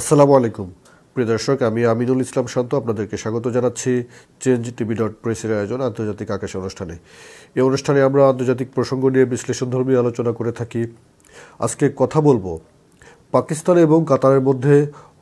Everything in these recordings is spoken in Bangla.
আসসালামু আলাইকুম প্রিয় দর্শক আমি আমিনুল ইসলাম শান্ত আপনাদেরকে স্বাগত জানাচ্ছি চেঞ্জ টিভি ডট প্রেসের আয়োজন আন্তর্জাতিক আকাশ অনুষ্ঠানে এই অনুষ্ঠানে আমরা আন্তর্জাতিক প্রসঙ্গ নিয়ে বিশ্লেষণধর্মী আলোচনা করে থাকি আজকে কথা বলবো পাকিস্তান এবং কাতারের মধ্যে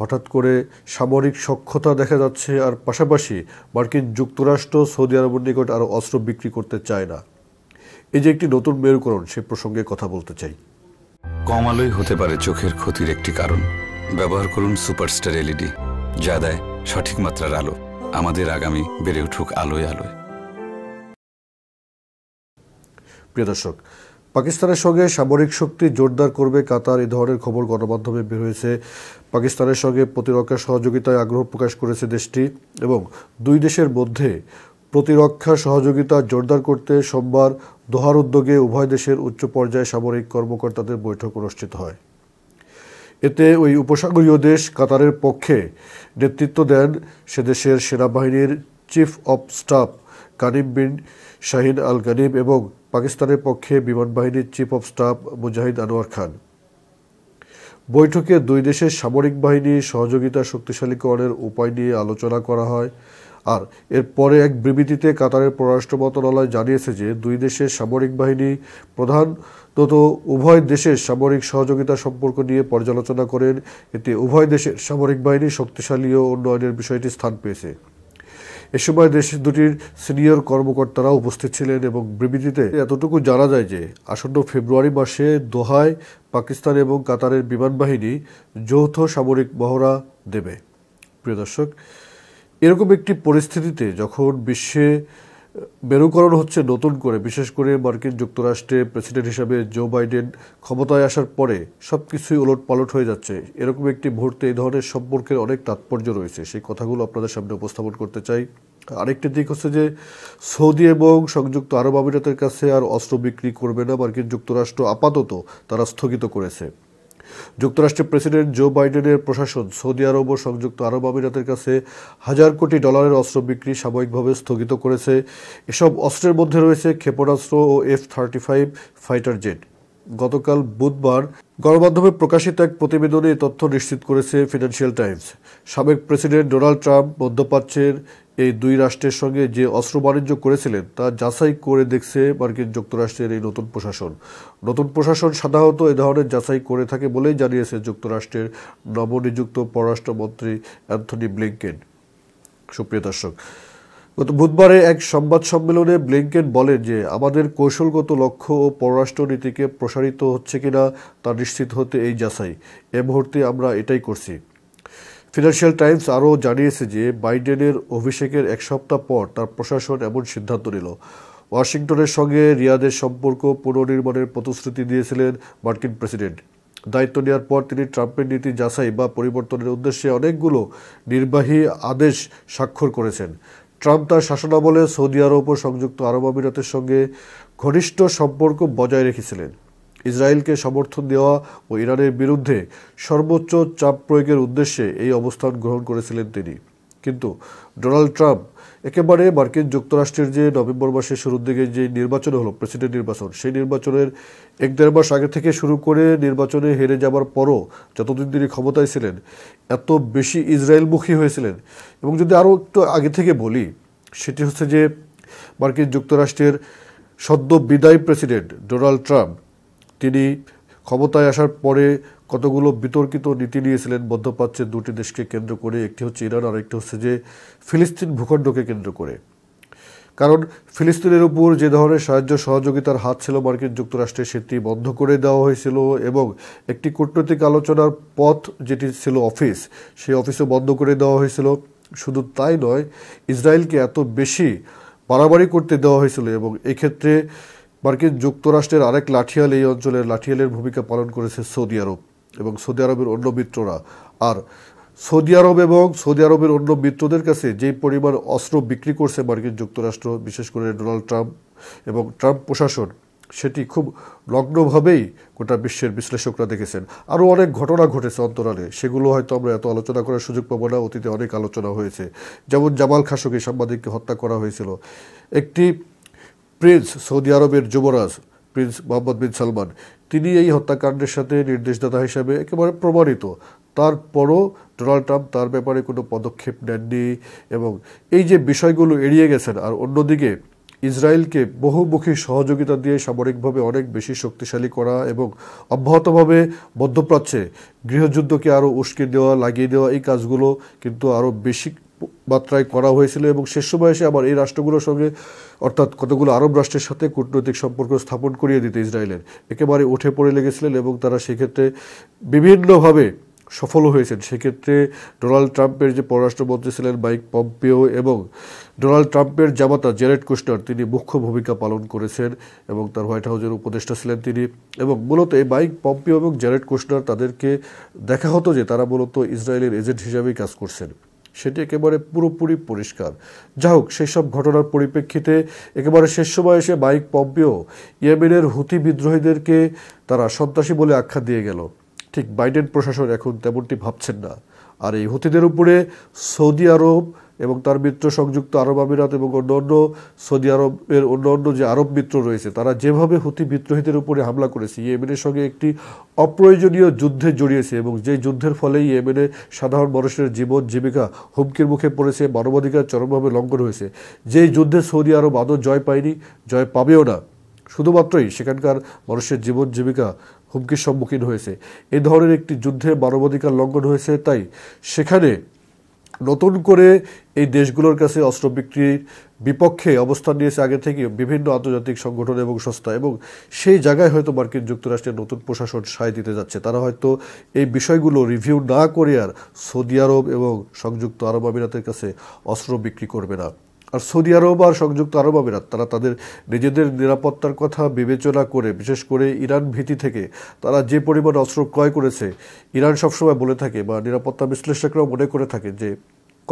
হঠাৎ করে সামরিক সক্ষতা দেখা যাচ্ছে আর পাশাপাশি মার্কিন যুক্তরাষ্ট্র সৌদি আরবের নিকট আরও অস্ত্র বিক্রি করতে চায় না এই যে একটি নতুন মেরুকরণ সে প্রসঙ্গে কথা বলতে চাই কমালোই হতে পারে চোখের ক্ষতির একটি কারণ ব্যবহার করুন সুপারস্টার এলইডি যা দেয় সঠিক মাত্রার আলো আমাদের আগামী বেড়ে উঠুক আলোয় আলোয় প্রিয় দর্শক পাকিস্তানের সঙ্গে সামরিক শক্তি জোরদার করবে কাতার এই ধরনের খবর গণমাধ্যমে বের হয়েছে পাকিস্তানের সঙ্গে প্রতিরক্ষা সহযোগিতায় আগ্রহ প্রকাশ করেছে দেশটি এবং দুই দেশের মধ্যে প্রতিরক্ষা সহযোগিতা জোরদার করতে সোমবার দোহার উদ্যোগে উভয় দেশের উচ্চ পর্যায়ে সামরিক কর্মকর্তাদের বৈঠক অনুষ্ঠিত হয় এতে ওই উপসাগরীয় দেশ কাতারের পক্ষে নেতৃত্ব দেন সে দেশের সেনাবাহিনীর chief of staff Kanim bin Shahin al Ghanim এবং পাকিস্তানের পক্ষে বিমান বাহিনীর chief of staff Mujahid Anwar Khan বৈঠকে দুই দেশের সামরিক বাহিনী সহযোগিতা শক্তিশালীকরণের উপায় নিয়ে আলোচনা করা হয় আর এর পরে এক বিবৃতিতে কাতারের পররাষ্ট্র মন্ত্রণালয় জানিয়েছে যে দুই দেশের সামরিক বাহিনী প্রধানত উভয় দেশের সামরিক সহযোগিতা সম্পর্ক নিয়ে পর্যালোচনা করেন এতে উভয় দেশের সামরিক বাহিনী শক্তিশালী ও উন্নয়নের বিষয়টি স্থান পেয়েছে এ সময় দেশ দুটির সিনিয়র কর্মকর্তারা উপস্থিত ছিলেন এবং বিবৃতিতে এতটুকু জানা যায় যে আসন্ন ফেব্রুয়ারি মাসে দোহায় পাকিস্তান এবং কাতারের বিমান বাহিনী যৌথ সামরিক মহড়া দেবে প্রিয় দর্শক এরকম একটি পরিস্থিতিতে যখন বিশ্বে মেরুকরণ হচ্ছে নতুন করে বিশেষ করে মার্কিন যুক্তরাষ্ট্রে প্রেসিডেন্ট হিসাবে জো বাইডেন ক্ষমতায় আসার পরে সব কিছুই ওলট পালট হয়ে যাচ্ছে এরকম একটি মুহূর্তে এই ধরনের সম্পর্কের অনেক তাৎপর্য রয়েছে সেই কথাগুলো আপনাদের সামনে উপস্থাপন করতে চাই আরেকটি দিক হচ্ছে যে সৌদি এবং সংযুক্ত আরব আমিরাতের কাছে আর অস্ত্র বিক্রি করবে না মার্কিন যুক্তরাষ্ট্র আপাতত তারা স্থগিত করেছে যুক্তরাষ্ট্রের প্রেসিডেন্ট জো বাইডেনের প্রশাসন সৌদি আরব ও সংযুক্ত আরব আমিরাতের কাছে হাজার কোটি ডলারের অস্ত্র বিক্রি সাময়িকভাবে স্থগিত করেছে এসব অস্ত্রের মধ্যে রয়েছে ক্ষেপণাস্ত্র ও F thirty five fighter jet গতকাল বুধবার গণমাধ্যমে প্রকাশিত এক প্রতিবেদনে তথ্য নিশ্চিত করেছে ফিনান্সিয়াল টাইমস সাবেক প্রেসিডেন্ট ডোনাল্ড ট্রাম্প মধ্যপ্রাচ্যের এই দুই রাষ্ট্রের সঙ্গে যে অস্ত্র বাণিজ্য করেছিলেন তা যাচাই করে দেখছে মার্কিন যুক্তরাষ্ট্রের এই নতুন প্রশাসন নতুন প্রশাসন সাধারণত এ ধরনের যাচাই করে থাকে বলেই জানিয়েছে যুক্তরাষ্ট্রের নবনিযুক্ত পররাষ্ট্রমন্ত্রী অ্যান্থনি ব্লিংকেন সুপ্রিয় দর্শক গত বুধবারে এক সংবাদ সম্মেলনে ব্লিংকেন বলেন যে আমাদের কৌশলগত লক্ষ্য ও পররাষ্ট্রনীতিকে প্রসারিত হচ্ছে কিনা তা নিশ্চিত হতে এই যাচাই এ মুহূর্তে আমরা এটাই করছি ফিনান্সিয়াল টাইমস আরও জানিয়েছে যে বাইডেনের অভিষেকের এক সপ্তাহ পর তার প্রশাসন এমন সিদ্ধান্ত নিল ওয়াশিংটনের সঙ্গে রিয়াদের সম্পর্ক পুনর্নির্মাণের প্রতিশ্রুতি দিয়েছিলেন মার্কিন প্রেসিডেন্ট দায়িত্ব নেওয়ার পর তিনি ট্রাম্পের নীতি যাচাই বা পরিবর্তনের উদ্দেশ্যে অনেকগুলো নির্বাহী আদেশ স্বাক্ষর করেছেন ট্রাম্প তার শাসনামলে সৌদি আরব ও সংযুক্ত আরব আমিরাতের সঙ্গে ঘনিষ্ঠ সম্পর্ক বজায় রেখেছিলেন ইসরায়েলকে সমর্থন দেওয়া ও ইরানের বিরুদ্ধে সর্বোচ্চ চাপ প্রয়োগের উদ্দেশ্যে এই অবস্থান গ্রহণ করেছিলেন তিনি কিন্তু ডোনাল্ড ট্রাম্প একেবারে মার্কিন যুক্তরাষ্ট্রের যে নভেম্বর মাসের শুরুর দিকে যে নির্বাচন হলো প্রেসিডেন্ট নির্বাচন সেই নির্বাচনের এক দেড় মাস আগে থেকে শুরু করে নির্বাচনে হেরে যাবার পরও যতদিন তিনি ক্ষমতায় ছিলেন এত বেশি ইসরায়েলমুখী হয়েছিলেন এবং যদি আরও একটু আগে থেকে বলি সেটি হচ্ছে যে মার্কিন যুক্তরাষ্ট্রের সদ্য বিদায়ী প্রেসিডেন্ট ডোনাল্ড ট্রাম্প তিনি ক্ষমতায় আসার পরে কতগুলো বিতর্কিত নীতি নিয়েছিলেন মধ্যপ্রাচ্যের দুটি দেশকে কেন্দ্র করে একটি হচ্ছে ইরান আর একটি হচ্ছে যে ফিলিস্তিন ভূখণ্ডকে কেন্দ্র করে কারণ ফিলিস্তিনের উপর যে ধরনের সাহায্য সহযোগিতার হাত ছিল মার্কিন যুক্তরাষ্ট্রে সেটি বন্ধ করে দেওয়া হয়েছিল এবং একটি কূটনৈতিক আলোচনার পথ যেটি ছিল অফিস সেই অফিসও বন্ধ করে দেওয়া হয়েছিল শুধু তাই নয় ইসরায়েলকে এত বেশি বাড়াবাড়ি করতে দেওয়া হয়েছিল এবং এক্ষেত্রে মার্কিন যুক্তরাষ্ট্রের আরেক লাঠিয়াল এই অঞ্চলের লাঠিয়ালের ভূমিকা পালন করেছে সৌদি আরব এবং সৌদি আরবের অন্য মিত্ররা আর সৌদি আরব এবং সৌদি আরবের অন্য মিত্রদের কাছে যে পরিমাণ অস্ত্র বিক্রি করছে মার্কিন যুক্তরাষ্ট্র বিশেষ করে ডোনাল্ড ট্রাম্প এবং ট্রাম্প প্রশাসন সেটি খুব লগ্নভাবেই গোটা বিশ্বের বিশ্লেষকরা দেখেছেন আরও অনেক ঘটনা ঘটেছে অন্তরালে সেগুলো হয়তো আমরা এত আলোচনা করার সুযোগ পাবো না অতীতে অনেক আলোচনা হয়েছে যেমন জামাল খাসকে সাংবাদিককে হত্যা করা হয়েছিল একটি প্রিন্স সৌদি আরবের যুবরাজ প্রিন্স মোহাম্মদ বিন সালমান তিনি এই হত্যাকাণ্ডের সাথে নির্দেশদাতা হিসাবে একেবারে প্রমাণিত তারপরও ডোনাল্ড ট্রাম্প তার ব্যাপারে কোনো পদক্ষেপ নেননি এবং এই যে বিষয়গুলো এড়িয়ে গেছেন আর অন্যদিকে ইসরায়েলকে বহুমুখী সহযোগিতা দিয়ে সামরিকভাবে অনেক বেশি শক্তিশালী করা এবং অব্যাহতভাবে মধ্যপ্রাচ্যে গৃহযুদ্ধকে আরও উস্কে দেওয়া লাগিয়ে দেওয়া এই কাজগুলো কিন্তু আরও বেশি মাত্রায় করা হয়েছিল এবং শেষ বয়সে আবার এই রাষ্ট্রগুলোর সঙ্গে অর্থাৎ কতগুলো আরব রাষ্ট্রের সাথে কূটনৈতিক সম্পর্ক স্থাপন করিয়ে দিতে ইসরায়েলের একেবারে উঠে পড়ে লেগেছিলেন এবং তারা সেক্ষেত্রে বিভিন্নভাবে সফল হয়েছেন সেক্ষেত্রে ডোনাল্ড ট্রাম্পের যে পররাষ্ট্রমন্ত্রী ছিলেন মাইক পম্পিও এবং ডোনাল্ড ট্রাম্পের জামাতা জেরেড কুশনার তিনি মুখ্য ভূমিকা পালন করেছেন এবং তার হোয়াইট হাউসের উপদেষ্টা ছিলেন তিনি এবং মূলত এই মাইক পম্পিও এবং জেরেড কুশনার তাদেরকে দেখা হতো যে তারা মূলত ইসরায়েলের এজেন্ট হিসাবেই কাজ করছেন সেটি একেবারে পুরোপুরি পরিষ্কার যা হোক সেসব ঘটনার পরিপ্রেক্ষিতে একেবারে শেষ সময় এসে মাইক পম্পিও ইয়েমেনের হুতি বিদ্রোহীদেরকে তারা সন্ত্রাসী বলে আখ্যা দিয়ে গেল ঠিক বাইডেন প্রশাসন এখন তেমনটি ভাবছেন না আর এই হুতিদের উপরে সৌদি আরব এবং তার মিত্র সংযুক্ত আরব আমিরাত এবং অন্যান্য সৌদি আরবের অন্যান্য যে আরব মিত্র রয়েছে তারা যেভাবে হুতি বিদ্রোহীদের উপরে হামলা করেছে ইয়েমেনের সঙ্গে একটি অপ্রয়োজনীয় যুদ্ধে জড়িয়েছে এবং যে যুদ্ধের ফলে ইয়েমেনে সাধারণ মানুষের জীবন জীবিকা হুমকির মুখে পড়েছে মানবাধিকার চরমভাবে লঙ্ঘন হয়েছে যেই যুদ্ধে সৌদি আরব আদৌ জয় পায়নি জয় পাবেও না শুধুমাত্রই সেখানকার মানুষের জীবন জীবিকা হুমকির সম্মুখীন হয়েছে এ ধরনের একটি যুদ্ধে মানবাধিকার লঙ্ঘন হয়েছে তাই সেখানে নতুন করে এই দেশগুলোর কাছে অস্ত্র বিক্রির বিপক্ষে অবস্থান নিয়েছে আগে থেকে বিভিন্ন আন্তর্জাতিক সংগঠন এবং সংস্থা এবং সেই জায়গায় হয়তো মার্কিন যুক্তরাষ্ট্রের নতুন প্রশাসন সায় দিতে যাচ্ছে তারা হয়তো এই বিষয়গুলো রিভিউ না করে আর সৌদি আরব এবং সংযুক্ত আরব আমিরাতের কাছে অস্ত্র বিক্রি করবে না আর সৌদি আরব আর সংযুক্ত আরব আমিরাত তারা তাদের নিজেদের নিরাপত্তার কথা বিবেচনা করে বিশেষ করে ইরান ভীতি থেকে তারা যে পরিমাণ অস্ত্র ক্রয় করেছে ইরান সবসময় বলে থাকে বা নিরাপত্তা বিশ্লেষকরাও মনে করে থাকে যে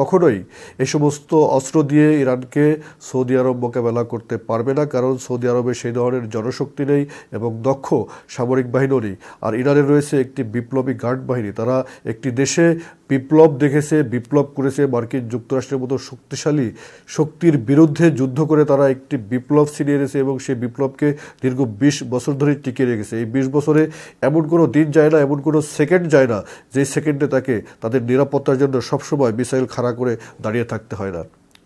কখনোই এ সমস্ত অস্ত্র দিয়ে ইরানকে সৌদি আরব মোকাবেলা করতে পারবে না কারণ সৌদি আরবে সেই ধরনের জনশক্তি নেই এবং দক্ষ সামরিক বাহিনীও নেই আর ইরানে রয়েছে একটি বিপ্লবী গার্ড বাহিনী তারা একটি দেশে বিপ্লব দেখেছে বিপ্লব করেছে মার্কিন যুক্তরাষ্ট্রের মতো শক্তিশালী শক্তির বিরুদ্ধে যুদ্ধ করে তারা একটি বিপ্লব ছিনিয়ে এনেছে এবং সেই বিপ্লবকে দীর্ঘ বিশ বছর ধরে টিকিয়ে রেখেছে এই বিশ বছরে এমন কোনো দিন যায় না এমন কোনো সেকেন্ড যায় না যে সেকেন্ডে তাকে তাদের নিরাপত্তার জন্য সবসময় মিসাইল খারাপ তাড়া করে দাঁড়িয়ে থাকতে হয় না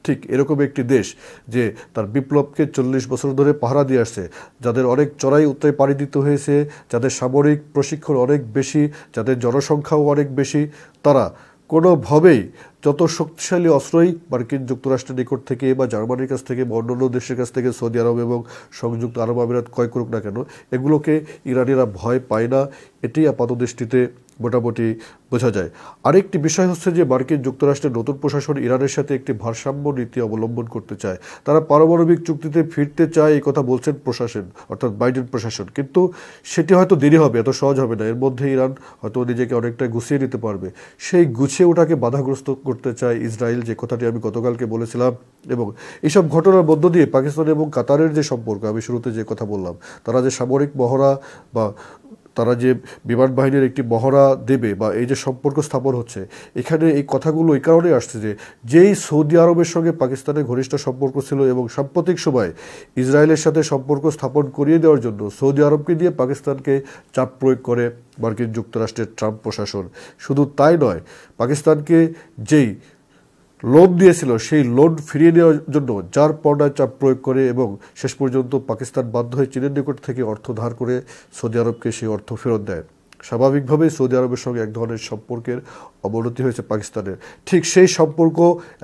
ঠিক এরকম একটি দেশ যে তার বিপ্লবকে চল্লিশ বছর ধরে পাহারা দিয়ে আসছে যাদের অনেক চড়াই উত্তরে পাড়ি দিতে হয়েছে যাদের সামরিক প্রশিক্ষণ অনেক বেশি যাদের জনসংখ্যাও অনেক বেশি তারা কোনোভাবেই যত শক্তিশালী অস্ত্রই মার্কিন যুক্তরাষ্ট্রের নিকট থেকে বা জার্মানির কাছ থেকে বা অন্যান্য দেশের কাছ থেকে সৌদি আরব এবং সংযুক্ত আরব আমিরাত ক্রয় করুক না কেন এগুলোকে ইরানিরা ভয় পায় না এটি আপাত দৃষ্টিতে মোটামুটি বোঝা যায় আরেকটি বিষয় হচ্ছে যে মার্কিন যুক্তরাষ্ট্রের নতুন প্রশাসন ইরানের সাথে একটি ভারসাম্য নীতি অবলম্বন করতে চায় তারা পারমাণবিক চুক্তিতে ফিরতে চায় এই কথা বলছেন প্রশাসন অর্থাৎ বাইডেন প্রশাসন কিন্তু সেটি হয়তো দেরি হবে এত সহজ হবে না এর মধ্যে ইরান হয়তো নিজেকে অনেকটা গুছিয়ে নিতে পারবে সেই গুছিয়ে ওটাকে বাধাগ্রস্ত করতে চায় ইসরায়েল যে কথাটি আমি গতকালকে বলেছিলাম এবং এইসব ঘটনার মধ্য দিয়ে পাকিস্তান এবং কাতারের যে সম্পর্ক আমি শুরুতে যে কথা বললাম তারা যে সামরিক মহড়া বা তারা যে বিমান বাহিনীর একটি মহড়া দেবে বা এই যে সম্পর্ক স্থাপন হচ্ছে এখানে এই কথাগুলো এই কারণেই আসছে যে যেই সৌদি আরবের সঙ্গে পাকিস্তানের ঘনিষ্ঠ সম্পর্ক ছিল এবং সাম্প্রতিক সময়ে ইসরায়েলের সাথে সম্পর্ক স্থাপন করিয়ে দেওয়ার জন্য সৌদি আরবকে দিয়ে পাকিস্তানকে চাপ প্রয়োগ করে মার্কিন যুক্তরাষ্ট্রের ট্রাম্প প্রশাসন শুধু তাই নয় পাকিস্তানকে যেই লোড দিয়েছিল সেই লোড ফিরিয়ে নেওয়ার জন্য যার পর্দায় চাপ প্রয়োগ করে এবং শেষ পর্যন্ত পাকিস্তান বাধ্য হয়ে চীনের নিকট থেকে অর্থ ধার করে সৌদি আরবকে সেই অর্থ ফেরত দেয় স্বাভাবিকভাবেই সৌদি আরবের সঙ্গে এক ধরনের সম্পর্কের অবনতি হয়েছে পাকিস্তানের ঠিক সেই সম্পর্ক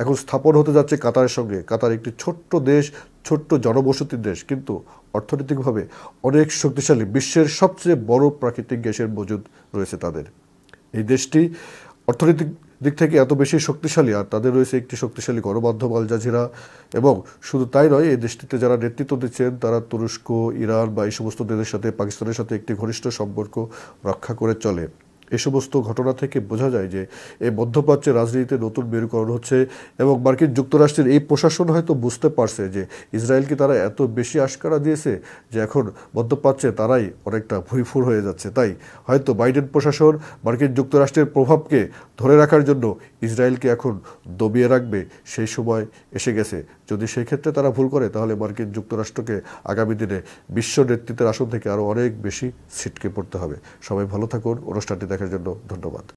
এখন স্থাপন হতে যাচ্ছে কাতারের সঙ্গে কাতার একটি ছোট্ট দেশ ছোট্ট জনবসতির দেশ কিন্তু অর্থনৈতিকভাবে অনেক শক্তিশালী বিশ্বের সবচেয়ে বড় প্রাকৃতিক গ্যাসের মজুদ রয়েছে তাদের এই দেশটি অর্থনৈতিক দিক থেকে এত বেশি শক্তিশালী আর তাদের রয়েছে একটি শক্তিশালী গণমাধ্যম আল জাজিরা এবং শুধু তাই নয় এই দেশটিতে যারা নেতৃত্ব দিচ্ছেন তারা তুরস্ক ইরান বা এই সমস্ত দেশের সাথে পাকিস্তানের সাথে একটি ঘনিষ্ঠ সম্পর্ক রক্ষা করে চলে এ সমস্ত ঘটনা থেকে বোঝা যায় যে এই মধ্যপ্রাচ্যের রাজনীতিতে নতুন মেরুকরণ হচ্ছে এবং মার্কিন যুক্তরাষ্ট্রের এই প্রশাসন হয়তো বুঝতে পারছে যে ইসরায়েলকে তারা এত বেশি আশকারা দিয়েছে যে এখন মধ্যপ্রাচ্যে তারাই অনেকটা ভুইফুর হয়ে যাচ্ছে তাই হয়তো বাইডেন প্রশাসন মার্কিন যুক্তরাষ্ট্রের প্রভাবকে ধরে রাখার জন্য ইসরায়েলকে এখন দমিয়ে রাখবে সেই সময় এসে গেছে যদি সেই ক্ষেত্রে তারা ভুল করে তাহলে মার্কিন যুক্তরাষ্ট্রকে আগামী দিনে বিশ্ব নেতৃত্বের আসন থেকে আরও অনেক বেশি ছিটকে পড়তে হবে সবাই ভালো থাকুন অনুষ্ঠানটি দেখার জন্য ধন্যবাদ